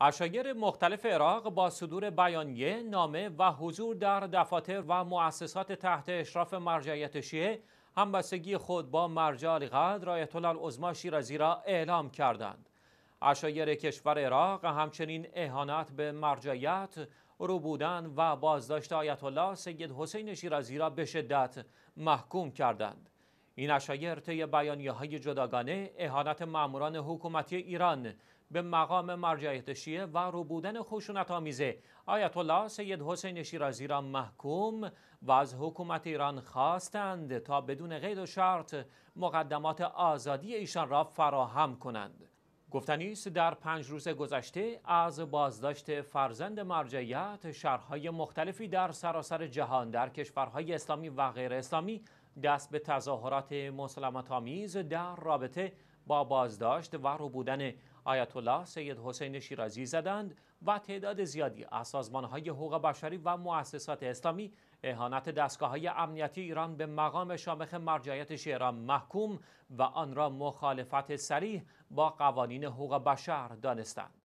اشایر مختلف عراق با صدور بیانیه، نامه و حضور در دفاتر و مؤسسات تحت اشراف مرجعیت شیعه همبستگی خود با مرجع علیقدر آیت الله شیرازی را اعلام کردند. اشایر کشور عراق همچنین اهانت به مرجعیت، رو بودن و بازداشت آیت الله سید حسین شیرازی را به شدت محکوم کردند. این اشایر طی بیانیه های جداگانه اهانت ماموران حکومتی ایران به مقام مرجعیت شیعه و روبودن خشونت آمیزه آیت الله سید حسین شیرازی را محکوم و از حکومت ایران خواستند تا بدون قید و شرط مقدمات آزادی ایشان را فراهم کنند گفتنی است در پنج روز گذشته از بازداشت فرزند مرجعیت شهرهای مختلفی در سراسر جهان در کشورهای اسلامی و غیر اسلامی دست به تظاهرات مسلمت آمیز در رابطه با بازداشت و بودن. آیت الله سید حسین شیرازی زدند و تعداد زیادی از سازمانهای حقوق بشری و مؤسسات اسلامی اهانت دستگاه های امنیتی ایران به مقام شامخ مرجعیت شهران محکوم و آن را مخالفت سریح با قوانین حقوق بشر دانستند.